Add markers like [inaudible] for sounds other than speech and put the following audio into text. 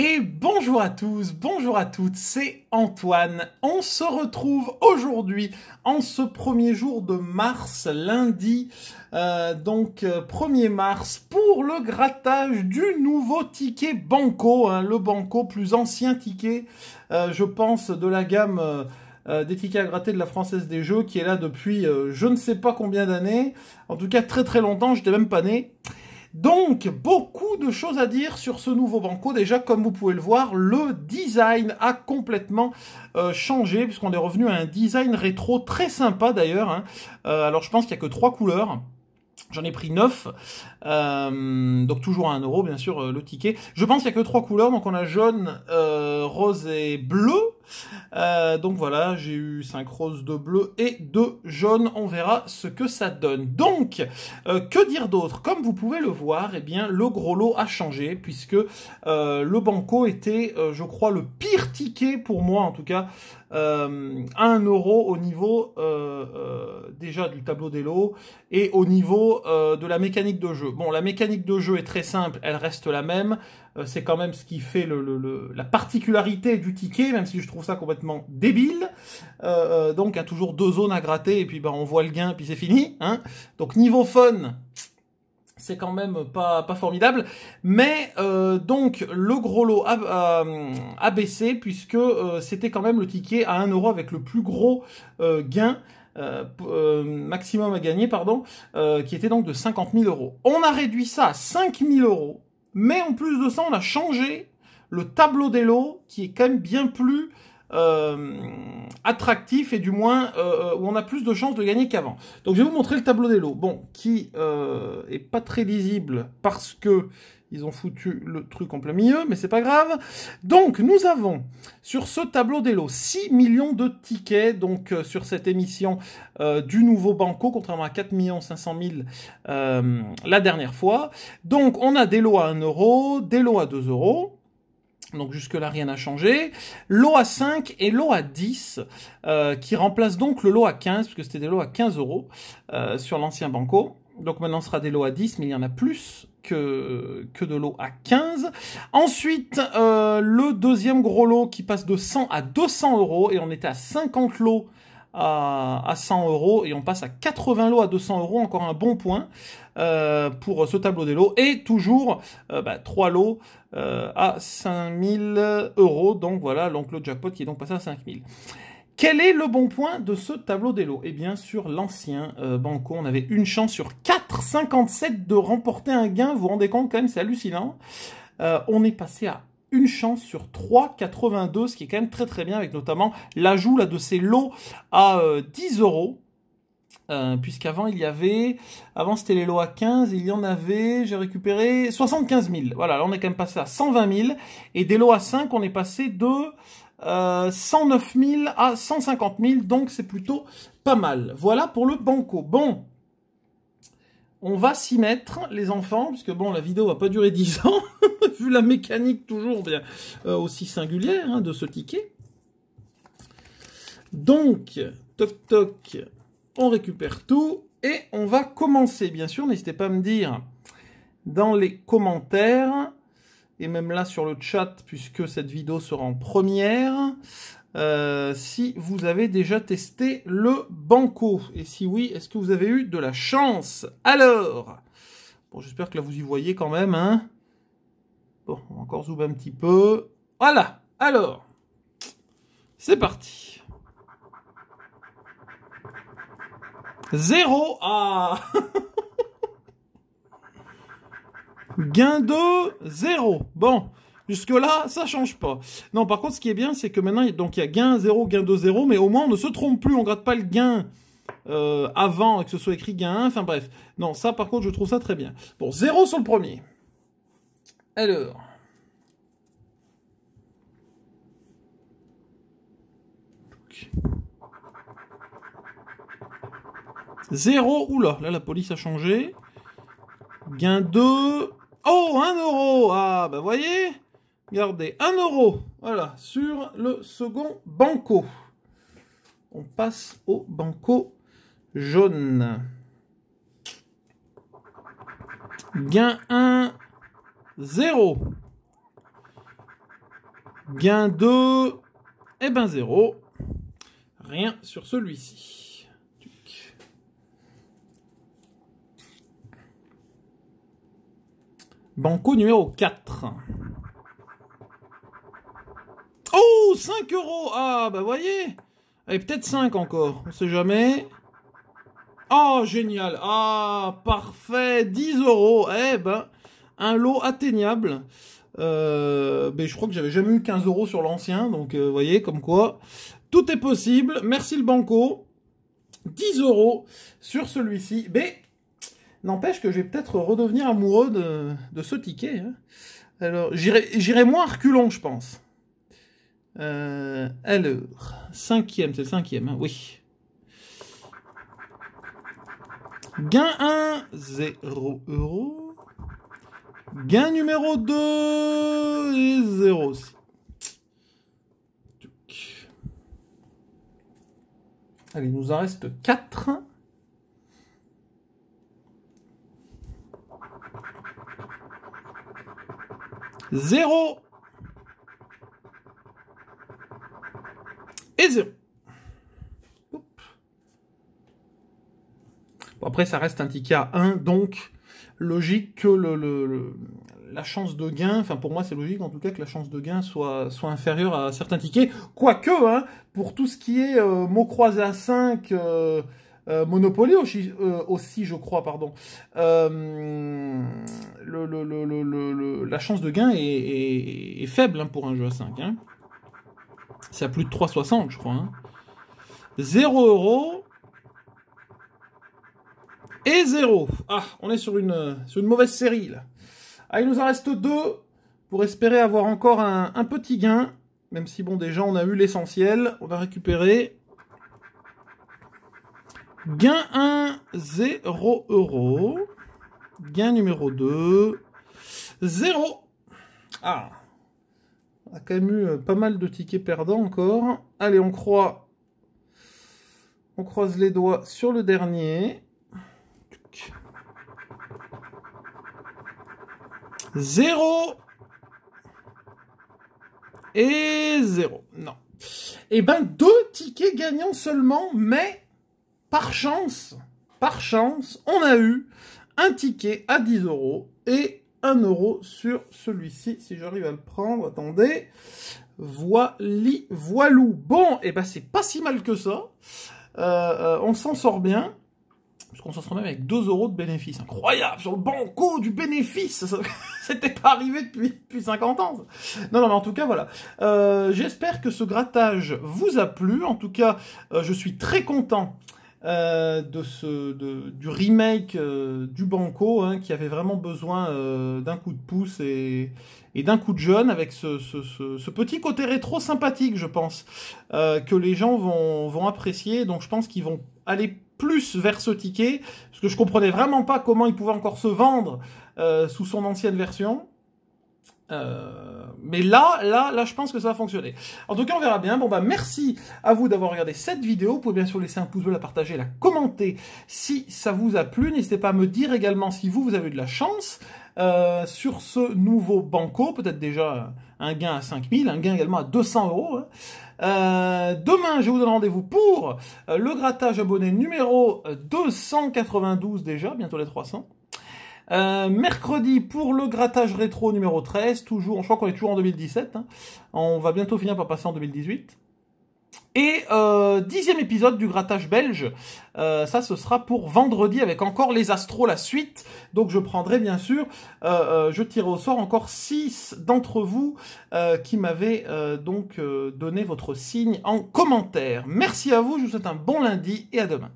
Et bonjour à tous, bonjour à toutes, c'est Antoine. On se retrouve aujourd'hui en ce premier jour de mars, lundi, euh, donc 1er euh, mars, pour le grattage du nouveau ticket Banco, hein, le Banco plus ancien ticket, euh, je pense, de la gamme des tickets à gratter de la Française des Jeux, qui est là depuis je ne sais pas combien d'années, en tout cas très très longtemps, j'étais même pas né. Donc, beaucoup de choses à dire sur ce nouveau Banco. Déjà, comme vous pouvez le voir, le design a complètement euh, changé, puisqu'on est revenu à un design rétro très sympa d'ailleurs. Hein. Euh, alors, je pense qu'il n'y a que trois couleurs. J'en ai pris neuf. Euh, donc toujours à 1 euro bien sûr le ticket. Je pense qu'il n'y a que trois couleurs, donc on a jaune, rose et bleu, euh, donc voilà, j'ai eu 5 roses, 2 bleus et 2 jaunes. On verra ce que ça donne. Donc, euh, que dire d'autre Comme vous pouvez le voir, eh bien, le gros lot a changé puisque euh, le Banco était, je crois, le pire ticket pour moi en tout cas euh, euro au niveau déjà du tableau des lots et au niveau de la mécanique de jeu. Bon, la mécanique de jeu est très simple, elle reste la même. Euh, c'est quand même ce qui fait le, la particularité du ticket, même si je trouve ça complètement débile. Euh, euh, donc, il y a toujours deux zones à gratter, et puis ben, on voit le gain, et puis c'est fini. Hein donc, niveau fun, c'est quand même pas, pas formidable. Mais donc, le gros lot a, baissé, puisque c'était quand même le ticket à 1€ avec le plus gros gain. maximum à gagner, pardon, qui était donc de 50 000 euros. On a réduit ça à 5 000 euros mais en plus de ça, on a changé le tableau des lots qui est quand même bien plus euh, attractif et du moins euh, euh, où on a plus de chances de gagner qu'avant. Donc je vais vous montrer le tableau des lots, bon, qui est pas très lisible parce que ils ont foutu le truc en plein milieu, mais c'est pas grave. Donc, nous avons sur ce tableau des lots 6 millions de tickets, donc euh, sur cette émission euh, du nouveau Banco, contrairement à 4 500 000 la dernière fois. Donc, on a des lots à 1 euro, des lots à 2 euros. Donc jusque-là, rien n'a changé. l'eau à 5 et l'eau à 10, euh, qui remplace donc le lot à 15, puisque c'était des lots à 15 euros sur l'ancien Banco. Donc maintenant, ce sera des lots à 10, mais il y en a plus que, que de l'eau à 15. Ensuite, euh, le deuxième gros lot qui passe de 100 à 200 euros et on était à 50 lots à, 100 euros et on passe à 80 lots à 200 euros, encore un bon point euh, pour ce tableau des lots et toujours 3 euh, bah, lots à 5000 euros. Donc voilà, donc le jackpot qui est donc passé à 5000. Quel est le bon point de ce tableau des lots Eh bien, sur l'ancien euh, Banco, on avait une chance sur 4,57 de remporter un gain. Vous vous rendez compte quand même, c'est hallucinant. Euh, on est passé à une chance sur 3,82, ce qui est quand même très très bien, avec notamment l'ajout de ces lots à 10 euh, euros. Puisqu'avant il y avait, avant c'était les lots à 15, il y en avait, j'ai récupéré 75 000. Voilà, on est quand même passé à 120 000 et des lots à 5, on est passé de 109 euh, 000 à 150 000, donc c'est plutôt pas mal. Voilà pour le Banco. Bon, on va s'y mettre, les enfants, puisque bon, la vidéo va pas durer 10 [laughs] ans, vu la mécanique toujours bien euh, aussi singulière hein, de ce ticket. Donc, toc toc, on récupère tout, et on va commencer. Bien sûr, n'hésitez pas à me dire dans les commentaires et même là sur le chat, puisque cette vidéo sera en première, euh, si vous avez déjà testé le Banco. Et si oui, est-ce que vous avez eu de la chance Alors, bon, j'espère que là vous y voyez quand même. Hein. bon, on encore zoomer un petit peu. Voilà, alors, c'est parti. Zéro à ah. [laughs] gain 2, 0. Bon, jusque-là, ça change pas. Non, par contre, ce qui est bien, c'est que maintenant, donc il y a gain 0, gain 2, 0, mais au moins on ne se trompe plus, on gratte pas le gain euh, avant et que ce soit écrit gain 1, enfin bref. Non, ça par contre, je trouve ça très bien. Bon, 0 sur le premier. Alors... 0, oula, là la police a changé. Gain 2, Oh, 1 euro Ah, vous bah, voyez Regardez, 1 euro Voilà, sur le second banco. On passe au banco jaune. Gain 1, 0. Gain 2, et eh ben 0. Rien sur celui-ci. Banco numéro 4. Oh 5 euros Ah bah voyez Et peut-être 5 encore, on sait jamais. Oh génial Ah parfait 10 euros Eh ben, un lot atteignable. Euh, ben, je crois que j'avais jamais eu 15 euros sur l'ancien, donc vous euh, voyez, comme quoi. Tout est possible, merci le Banco. 10 euros sur celui-ci. Mais ben, N'empêche que je vais peut-être redevenir amoureux de, ce ticket. Hein. Alors, j'irai moins reculons, je pense. Euh, alors, cinquième, c'est le cinquième, hein, oui. Gain 1, 0 euros. Gain numéro 2, et 0 aussi. Allez, il nous en reste 4. 0 et 0. après, ça reste un ticket à 1, donc logique que le, la chance de gain, enfin pour moi c'est logique en tout cas que la chance de gain soit, soit inférieure à certains tickets. Quoique, hein, pour tout ce qui est euh, mot croisé à 5, euh, Monopoly euh, aussi, je crois, pardon. Euh, la chance de gain est, faible hein, pour un jeu à 5. Hein. C'est à plus de 3,60, je crois. Hein. 0 euros et 0. Ah, on est sur une, une mauvaise série, là. Ah, il nous en reste 2 pour espérer avoir encore un, petit gain. Même si, bon, déjà, on a eu l'essentiel. On va récupérer... Gain 1, 0 euros. Gain numéro 2, 0. Ah, on a quand même eu euh, pas mal de tickets perdants encore. Allez, on croit. On croise les doigts sur le dernier. 0 et 0. Non. Eh ben, deux tickets gagnants seulement, mais par chance, par chance, on a eu un ticket à 10 euros et 1 euro sur celui-ci, si j'arrive à le prendre, attendez, voili, voilou, bon, et eh ben, c'est pas si mal que ça, euh, euh, on s'en sort bien, parce qu'on s'en sort même avec 2 euros de bénéfice, incroyable, sur le banco du bénéfice, c'était [laughs] pas arrivé depuis, depuis 50 ans, non, non, mais en tout cas, voilà, euh, j'espère que ce grattage vous a plu, en tout cas, je suis très content euh, de ce, du remake euh, du Banco, hein, qui avait vraiment besoin euh, d'un coup de pouce et, d'un coup de jeune, avec ce, ce, petit côté rétro sympathique, je pense, que les gens vont, vont apprécier. Donc je pense qu'ils vont aller plus vers ce ticket, parce que je comprenais vraiment pas comment il pouvait encore se vendre sous son ancienne version. Euh, mais là, là, là, je pense que ça va fonctionner. En tout cas, on verra bien. Bon, bah, merci à vous d'avoir regardé cette vidéo. Vous pouvez bien sûr laisser un pouce bleu, la partager, la commenter si ça vous a plu. N'hésitez pas à me dire également si vous, vous avez eu de la chance euh, sur ce nouveau Banco. Peut-être déjà un gain à 5000, un gain également à 200 euros. Hein. Euh, demain, je vous donne rendez-vous pour le grattage abonné numéro 292 déjà, bientôt les 300. Euh, mercredi pour le grattage rétro numéro 13, toujours, je crois qu'on est toujours en 2017, hein. on va bientôt finir par passer en 2018. Et euh, dixième épisode du grattage belge, euh, ça ce sera pour vendredi avec encore les astros la suite. Donc je prendrai bien sûr, euh, je tirerai au sort encore six d'entre vous qui m'avaient donc donné votre signe en commentaire. Merci à vous, je vous souhaite un bon lundi et à demain.